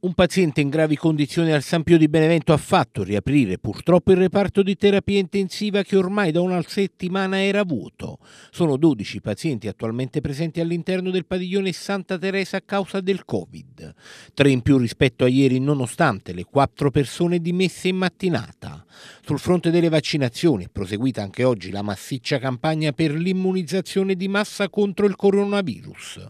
Un paziente in gravi condizioni al San Pio di Benevento ha fatto riaprire purtroppo il reparto di terapia intensiva che ormai da una settimana era vuoto. Sono 12 pazienti attualmente presenti all'interno del padiglione Santa Teresa a causa del Covid. Tre in più rispetto a ieri nonostante le quattro persone dimesse in mattinata. Sul fronte delle vaccinazioni è proseguita anche oggi la massiccia campagna per l'immunizzazione di massa contro il coronavirus.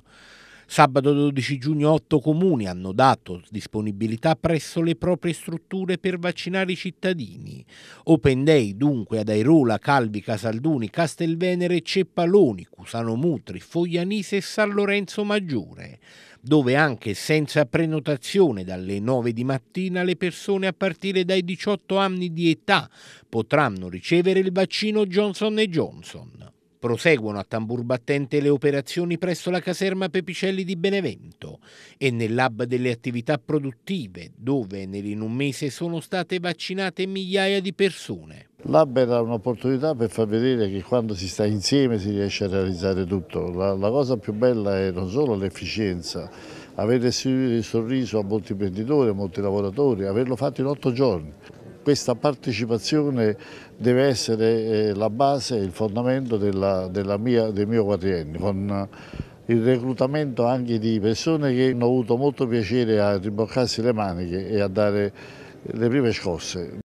Sabato 12 giugno 8 comuni hanno dato disponibilità presso le proprie strutture per vaccinare i cittadini. Open Day dunque ad Airola, Calvi, Casalduni, Castelvenere, Ceppaloni, Cusano Mutri, Foglianise e San Lorenzo Maggiore dove anche senza prenotazione dalle 9 di mattina le persone a partire dai 18 anni di età potranno ricevere il vaccino Johnson Johnson. Proseguono a tambur battente le operazioni presso la caserma Pepicelli di Benevento e nell'hub delle attività produttive, dove in un mese sono state vaccinate migliaia di persone. L'hub era un'opportunità per far vedere che quando si sta insieme si riesce a realizzare tutto. La, la cosa più bella è non solo l'efficienza, aver restituito il sorriso a molti imprenditori, a molti lavoratori, averlo fatto in otto giorni questa partecipazione deve essere eh, la base, il fondamento della, della mia, del mio quadriennio, con eh, il reclutamento anche di persone che hanno avuto molto piacere a rimboccarsi le maniche e a dare le prime scosse.